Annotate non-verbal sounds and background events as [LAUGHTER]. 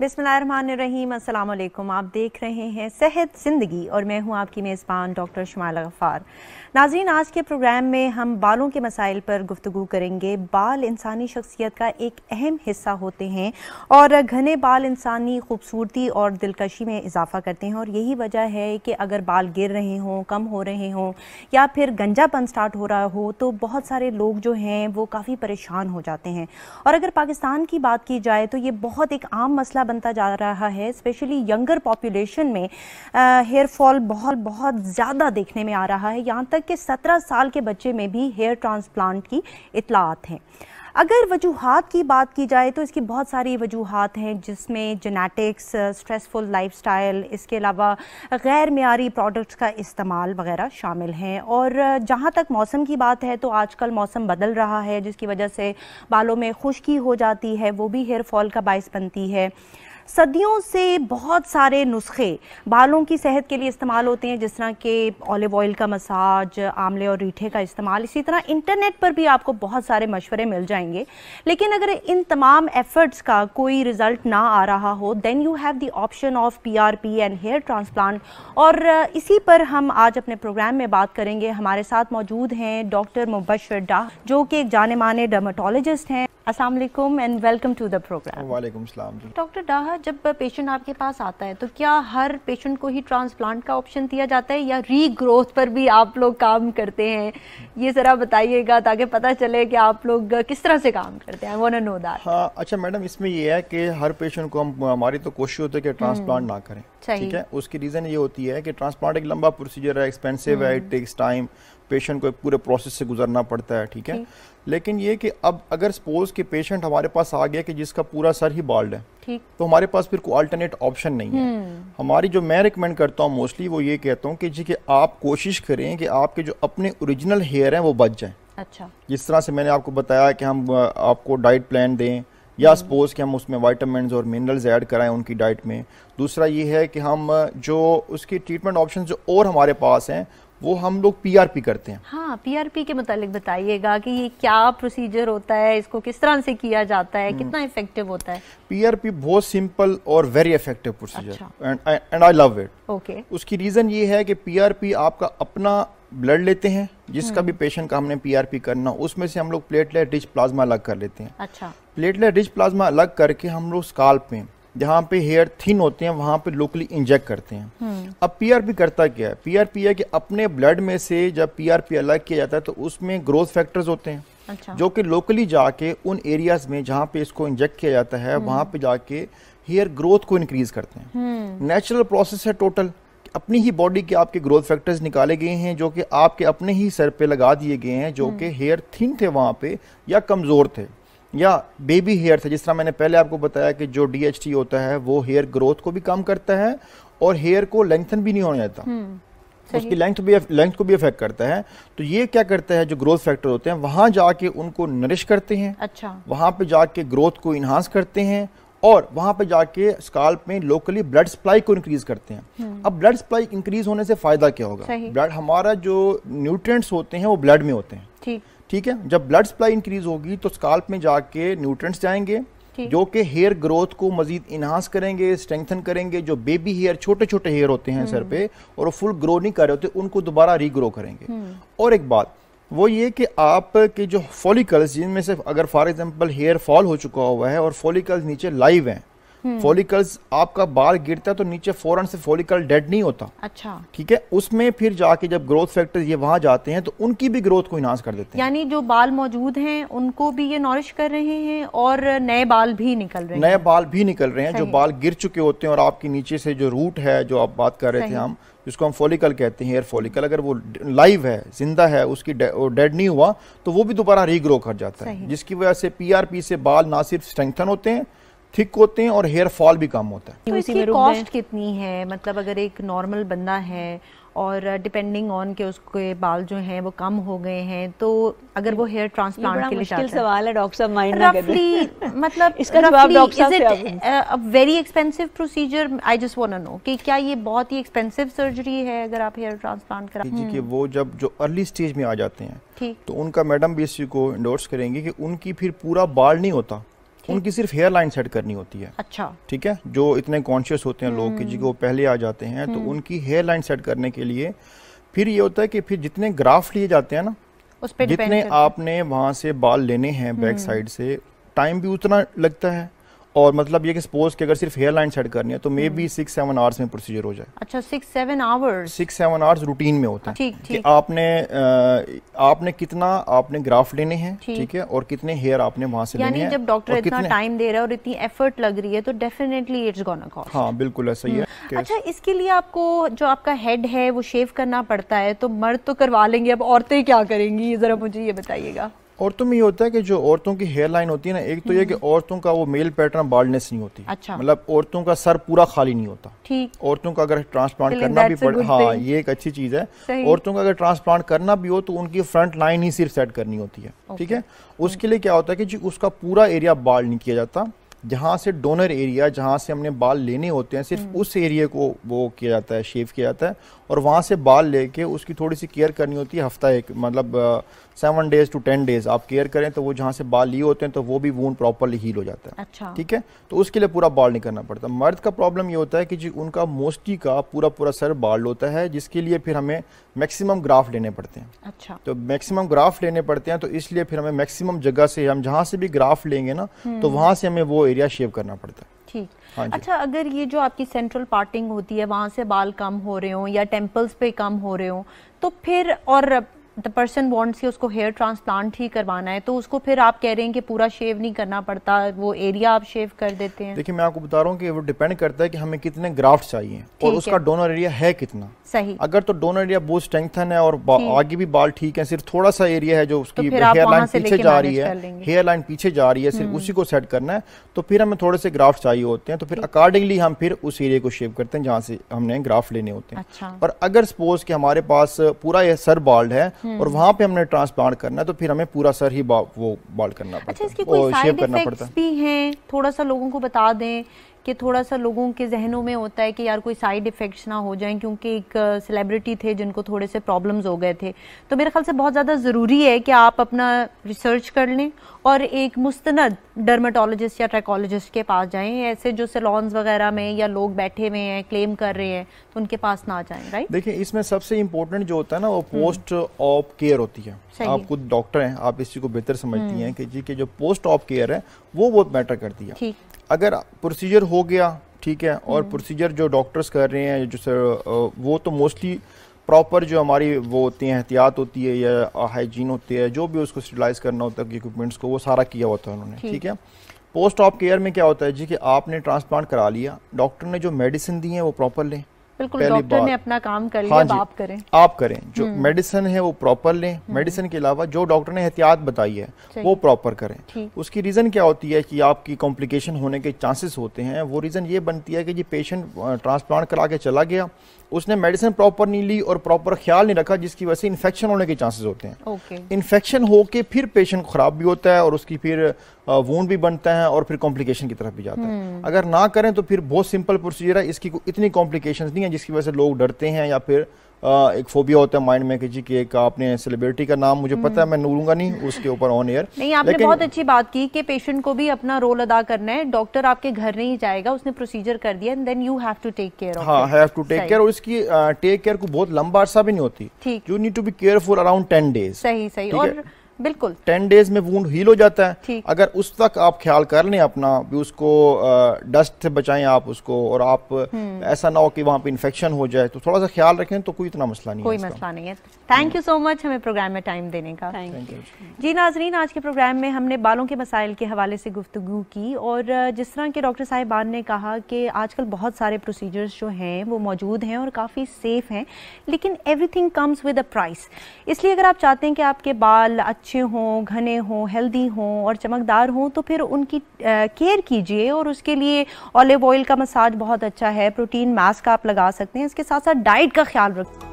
बिसमीम अल्लाम आप देख रहे हैं सेहत ज़िंदगी और मैं हूं आपकी मेज़बान डॉक्टर शुमाला गफ़ार नाजीन आज के प्रोग्राम में हम बालों के मसाइल पर गुफ्तु करेंगे बाल इंसानी शख्सियत का एक अहम हिस्सा होते हैं और घने बाल इंसानी खूबसूरती और दिलकशी में इजाफा करते हैं और यही वजह है कि अगर बाल गिर रहे हों कम हो रहे हों या फिर गंजापन स्टार्ट हो रहा हो तो बहुत सारे लोग जो हैं वो काफ़ी परेशान हो जाते हैं और अगर पाकिस्तान की बात की जाए तो ये बहुत एक आम मसला बनता जा रहा है स्पेशली यंगर पॉपुलेशन में हेयर फॉल बहुत बहुत ज़्यादा देखने में आ रहा है यहाँ तक तक के 17 साल के बच्चे में भी हेयर ट्रांसप्लांट की इतलात हैं अगर वजूहत की बात की जाए तो इसकी बहुत सारी वजूहत हैं जिसमें जेनेटिक्स स्ट्रेसफुल लाइफस्टाइल इसके अलावा गैर मीरी प्रोडक्ट्स का इस्तेमाल वगैरह शामिल हैं और जहां तक मौसम की बात है तो आजकल मौसम बदल रहा है जिसकी वजह से बालों में खुश्की हो जाती है वो भी हेयर फॉल का बायस बनती है सदियों से बहुत सारे नुस्खे बालों की सेहत के लिए इस्तेमाल होते हैं जिस तरह के ऑलिव ऑयल का मसाज आमले और रीठे का इस्तेमाल इसी तरह इंटरनेट पर भी आपको बहुत सारे मशवरे मिल जाएंगे लेकिन अगर इन तमाम एफर्ट्स का कोई रिजल्ट ना आ रहा हो then you have the option of P R P and hair transplant और uh, इसी पर हम आज अपने प्रोग्राम में बात करेंगे हमारे साथ मौजूद हैं डॉक्टर मुबशर डाह जो कि एक जाने माने डर्माटोलॉजिस्ट हैं Aslam and welcome to the programme doctor डाह जब पेशेंट आपके पास आता है तो क्या हर पेशेंट को ही ट्रांसप्लांट का ऑप्शन दिया जाता है या रीग्रोथ पर भी आप लोग काम करते हैं ये ज़रा बताइएगा ताकि पता चले कि आप लोग किस तरह से काम करते हैं वन नो दैट हाँ अच्छा मैडम इसमें यह है कि हर पेशेंट को हम हमारी तो कोशिश होती है कि ट्रांसप्लांट ना करें हम्म, ठीक है उसकी रीज़न ये होती है कि ट्रांसप्लांट एक लंबा प्रोसीजर है एक्सपेंसिव है इट टेक्स टाइम पेशेंट को एक पूरे प्रोसेस से गुजरना पड़ता है ठीक है लेकिन ये कि अब अगर सपोज कि पेशेंट हमारे पास आ गया कि जिसका पूरा सर ही बाल्ड है तो हमारे पास फिर कोई अल्टरनेट ऑप्शन नहीं है हम्म। हमारी जो मैं रिकमेंड करता हूँ मोस्टली वो ये कहता हूँ कि जी कि आप कोशिश करें कि आपके जो अपने ओरिजिनल हेयर हैं वो बच जाएं अच्छा जिस तरह से मैंने आपको बताया कि हम आपको डाइट प्लान दें या सपोज हम्म। कि हम उसमें वाइटामिन और मिनरल्स ऐड कराएं उनकी डाइट में दूसरा ये है कि हम जो उसकी ट्रीटमेंट ऑप्शन जो और हमारे पास हैं वो हम लोग पीआरपी करते हैं हाँ पीआरपी के मतलब बताइएगा कि ये क्या प्रोसीजर होता है इसको किस तरह से किया जाता है हम्म। कितना इफेक्टिव होता है पीआरपी बहुत सिंपल और very effective procedure and I love it okay उसकी रीजन ये है कि पीआरपी आपका अपना ब्लड लेते हैं जिसका भी पेशेंट हम्म। का हमने पीआरपी करना उसमें से हम लोग प्लेटलेट रिच प्लाज्मा अलग कर लेते हैं अच्छा प्लेटलेट रिच प्लाज्मा अलग करके हम लोग स्काल्प में जहाँ पे हेयर थिन होते हैं वहाँ पे लोकली इंजेक्ट करते हैं हम्म। अब पीआरपी करता क्या है पीआरपी है कि अपने ब्लड में से जब पीआरपी अलग किया जाता है तो उसमें ग्रोथ फैक्टर्स होते हैं अच्छा। जो कि लोकली जाके उन एरियाज में जहाँ पे इसको इंजेक्ट किया जाता है हम्म। वहाँ पे जाके हेयर ग्रोथ को इंक्रीज करते हैं नेचुरल हम्म। प्रोसेस है टोटल अपनी ही बॉडी के आपके ग्रोथ फैक्टर्स निकाले गए हैं जो कि आपके अपने ही सर पे लगा दिए गए हैं जो कि हेयर थिन थे वहाँ पे या कमज़ोर थे या बेबी हेयर है जिस तरह मैंने पहले आपको बताया कि जो डी होता है वो हेयर ग्रोथ को भी कम करता है और हेयर को लेंथन भी नहीं होने देता हम्म, उसकी लेंथ भी लेंथ को भी अफेक्ट करता है तो ये क्या करता है जो ग्रोथ फैक्टर होते हैं वहां जाके उनको नरिश करते हैं अच्छा वहां पे जाके ग्रोथ को इन्हांस करते हैं और वहां पे जाके स्काल्प में लोकली ब्लड सप्लाई को इंक्रीज करते हैं हम्म। अब ब्लड सप्लाई इंक्रीज होने से फायदा क्या होगा ब्लड हमारा जो न्यूट्रिएंट्स होते हैं वो ब्लड में होते हैं ठीक ठीक है जब ब्लड सप्लाई इंक्रीज होगी तो स्काल्प में जाके न्यूट्रेंट्स जाएंगे जो कि हेयर ग्रोथ को मजीद इन्हांस करेंगे स्ट्रेंथन करेंगे जो बेबी हेयर छोटे छोटे हेयर होते हैं सर हम्म। पे और वो फुल ग्रो नहीं कर रहे होते उनको दोबारा रीग्रो करेंगे हम्म। और एक बात वो ये कि आपके जो फॉलिकल्स जिनमें से अगर फॉर एग्जांपल हेयर फॉल हो चुका हुआ है और फॉलिकल्स नीचे लाइव हैं फॉलिकल्स हम्म। आपका बाल गिरता है तो नीचे फौरन से फॉलिकल डेड नहीं होता अच्छा ठीक है उसमें फिर जाके जब ग्रोथ फैक्टर ये वहां जाते हैं तो उनकी भी ग्रोथ को इनाश कर देते हैं यानी जो बाल मौजूद हैं उनको भी ये नॉरिश कर रहे हैं और नए बाल भी निकल रहे हैं नए बाल भी निकल रहे हैं जो बाल गिर चुके होते हैं और आपके नीचे से जो रूट है जो आप बात कर रहे थे हम जिसको हम फॉलिकल कहते हैं एयर फॉलिकल अगर वो लाइव है जिंदा है उसकी डेड नहीं हुआ तो वो भी दोबारा रीग्रो कर जाता है जिसकी वजह से पीआरपी से बाल ना सिर्फ स्ट्रेंथन होते हैं थिक होते हैं और हेयर फॉल भी कम होता है तो, तो इसकी कॉस्ट कितनी है मतलब अगर एक नॉर्मल बंदा है और डिपेंडिंग ऑन के उसके बाल जो हैं वो कम हो गए हैं तो अगर वो हेयर ट्रांसप्लांट के लिए मुश्किल सवाल है डॉक्टर साहब माइंड ना करें मतलब [LAUGHS] इसका जवाब डॉक्टर साहब से a very expensive procedure I just want to know कि क्या ये बहुत ही एक्सपेंसिव सर्जरी है अगर आप हेयर ट्रांसप्लांट करा जी कि हम्म। वो जब जो अर्ली स्टेज में आ जाते हैं तो उनका मैडम भी इसी को इंडोर्स करेंगे कि उनकी फिर पूरा बाल नहीं होता उनकी सिर्फ हेयर लाइन सेट करनी होती है अच्छा ठीक है जो इतने कॉन्शियस होते हैं लोग हम्म। जी वो पहले आ जाते हैं तो हम्म। उनकी हेयर लाइन सेट करने के लिए फिर ये होता है कि फिर जितने ग्राफ लिए जाते हैं ना उस पे जितने आपने वहाँ से बाल लेने हैं बैक साइड हम्म। से टाइम भी उतना लगता है और मतलब ये कि सपोज कि अगर सिर्फ हेयर लाइन सेट करनी है तो maybe six seven hours में प्रोसीजर हो जाए अच्छा six seven hours six seven hours routine में होता है ठीक, ठीक. कि आपने आ, आपने कितना आपने ग्राफ लेने हैं ठीक है और कितने हेयर आपने वहाँ से लेने जब डॉक्टर इतना टाइम दे रहा है और इतनी एफर्ट लग रही है तो डेफिनेटली इट्स गोना कॉस्ट हाँ बिल्कुल ऐसा ही है हम्म। अच्छा इसके लिए आपको जो आपका हेड है वो शेव करना पड़ता है तो मर्द तो करवा लेंगे अब औरतें क्या करेंगी जरा मुझे ये बताइएगा औरतों में ये होता है कि जो औरतों की हेयर लाइन होती है ना एक तो ये कि हम्म। औरतों का वो मेल पैटर्न बाल्डनेस नहीं होती अच्छा मतलब औरतों का सर पूरा खाली नहीं होता ठीक औरतों का अगर ट्रांसप्लांट करना भी पड़े हाँ ये एक अच्छी चीज़ है औरतों का अगर ट्रांसप्लांट करना भी हो तो उनकी फ्रंट लाइन ही सिर्फ सेट करनी होती है ठीक है उसके लिए क्या होता है कि जी उसका पूरा एरिया बाल्ड नहीं किया जाता जहाँ से डोनर एरिया जहाँ से हमने बाल लेने होते हैं सिर्फ हम्म। उस एरिए को वो किया जाता है शेव किया जाता है और वहाँ से बाल लेके उसकी थोड़ी सी केयर करनी होती है हफ्ता एक मतलब seven days to ten days आप केयर करें तो वो जहाँ से बाल लिए होते हैं तो वो भी वून प्रॉपरली हील हो जाता है अच्छा ठीक है तो उसके लिए पूरा बाल नहीं करना पड़ता मर्द का प्रॉब्लम ये होता है कि जी उनका मोस्टी का पूरा पूरा सर बाल होता है जिसके लिए फिर हमें मैक्सिमम ग्राफ लेने पड़ते हैं अच्छा तो मैक्सिमम ग्राफ लेने पड़ते हैं तो इसलिए फिर हमें मैक्सिमम जगह से हम जहाँ से भी ग्राफ लेंगे ना तो हम्म। वहाँ से हमें वो एरिया शेव करना पड़ता है ठीक हाँ अच्छा अगर ये जो आपकी सेंट्रल पार्टिंग होती है वहाँ से बाल कम हो रहे हो या टेम्पल्स पे कम हो रहे हो तो फिर और द पर्सन वॉन्ट्स से उसको हेयर ट्रांसप्लांट ही करवाना है तो उसको फिर आप कह रहे हैं कि पूरा शेव नहीं करना पड़ता वो एरिया आप शेव कर देते हैं देखिए मैं आपको बता रहा हूँ कि वो डिपेंड करता है कि हमें कितने ग्राफ्ट चाहिए और उसका डोनर एरिया है कितना सही अगर तो डोनर एरिया बहुत स्ट्रेंथन है और आगे भी बाल ठीक है सिर्फ थोड़ा सा एरिया है जो तो उसकी हेयर लाइन पीछे जा रही है हेयर लाइन पीछे जा रही है सिर्फ हम्म। उसी को सेट करना है तो फिर हमें थोड़े से ग्राफ्ट चाहिए होते हैं तो फिर अकॉर्डिंगली हम फिर उस एरिया को शेव करते हैं जहाँ से हमने ग्राफ्ट लेने होते हैं अच्छा। और अगर सपोज कि हमारे पास पूरा यह सर बाल्ड है और hmm. वहाँ पे हमने ट्रांसप्लांट करना है तो फिर हमें पूरा सर ही वो बॉल करना अच्छा, पड़ता अच्छा, इसके कोई भी थोड़ा सा लोगों को बता दें कि थोड़ा सा लोगों के जहनों में होता है कि यार कोई साइड इफ़ेक्ट्स ना हो जाएं क्योंकि एक सेलिब्रिटी थे जिनको थोड़े से प्रॉब्लम्स हो गए थे तो मेरे ख्याल से बहुत ज़्यादा ज़रूरी है कि आप अपना रिसर्च कर लें और एक मुस्तंद डर्माटोलॉजिस्ट या ट्रैकोलॉजिस्ट के पास जाएं ऐसे जो सेलॉन्स वगैरह में या लोग बैठे हुए हैं क्लेम कर रहे हैं तो उनके पास ना जाएं राइट देखिए इसमें सबसे इम्पोर्टेंट जो होता है ना वो पोस्ट ऑफ केयर होती है आप खुद डॉक्टर हैं आप इसी को बेहतर समझती हम्म। हैं कि जी के जो पोस्ट ऑफ केयर है वो बहुत मैटर करती है अगर प्रोसीजर हो गया ठीक है और प्रोसीजर हम्म। जो डॉक्टर्स कर रहे हैं जो सर वो तो मोस्टली प्रॉपर जो हमारी वो होती हैं एहतियात होती है या हाइजीन होती है जो भी उसको स्टलाइज करना होता है इक्विपमेंट्स को वो सारा किया होता है उन्होंने ठीक है पोस्ट ऑप केयर में क्या होता है जी कि आपने ट्रांसप्लांट करा लिया डॉक्टर ने जो मेडिसिन दी है वो प्रॉपर लें बिल्कुल डॉक्टर ने अपना काम कर हाँ लिया हाँ आप, आप करें आप करें जो मेडिसिन हम्म। है वो प्रॉपर लें मेडिसिन हम्म। के अलावा जो डॉक्टर ने एहतियात बताई है वो प्रॉपर करें उसकी रीज़न क्या होती है कि आपकी कॉम्प्लिकेशन होने के चांसेस होते हैं वो रीज़न ये बनती है कि जी पेशेंट ट्रांसप्लांट करा के चला गया उसने मेडिसिन प्रॉपर नहीं ली और प्रॉपर ख्याल नहीं रखा जिसकी वजह से इन्फेक्शन होने के चांसेस होते हैं इन्फेक्शन होके फिर पेशेंट खराब भी होता है और उसकी फिर वून भी बनता है और फिर कॉम्प्लिकेशन की तरफ भी जाता है हम्म। अगर ना करें तो फिर बहुत सिंपल प्रोसीजर है इसकी इतनी कॉम्प्लिकेशन नहीं है जिसकी वजह से लोग डरते हैं या फिर एक फोबिया होता है माइंड में कि जी कि एक आपने सेलिब्रिटी का नाम मुझे पता है हम्म। मैं नूरूंगा नहीं उसके ऊपर ऑन एयर नहीं आपने बहुत अच्छी बात की कि पेशेंट को भी अपना रोल अदा करना है डॉक्टर आपके घर नहीं जाएगा उसने प्रोसीजर कर दिया and then you have to take care हाँ हैव टू टेक केयर और इसकी टेक केयर को बहुत लंबा अरसा भी नहीं होती you need to be careful around ten days सही सही और बिल्कुल टेन डेज में वूंड हील हो जाता है अगर उस तक आप ख्याल कर लें अपना भी उसको डस्ट से बचाएं आप उसको और आप हम्म। ऐसा ना हो कि वहाँ पे इन्फेक्शन हो जाए तो थोड़ा सा ख्याल रखें तो कोई इतना मसला नहीं कोई मसला नहीं है थैंक यू सो मच हमें प्रोग्राम में टाइम देने का जी नाजरीन आज के प्रोग्राम में हमने बालों के मसाइल के हवाले से गुफ्तु की और जिस तरह के डॉक्टर साहिबान ने कहा कि आजकल बहुत सारे प्रोसीजर्स जो हैं वो मौजूद हैं और काफ़ी सेफ़ हैं लेकिन everything comes with a price इसलिए अगर आप चाहते हैं कि आपके बाल अच्छे अच्छे हों घने हों हेल्दी हों और चमकदार हों तो फिर उनकी केयर कीजिए और उसके लिए ऑलिव ऑयल का मसाज बहुत अच्छा है प्रोटीन मास्क आप लगा सकते हैं इसके साथ साथ डाइट का ख्याल रखें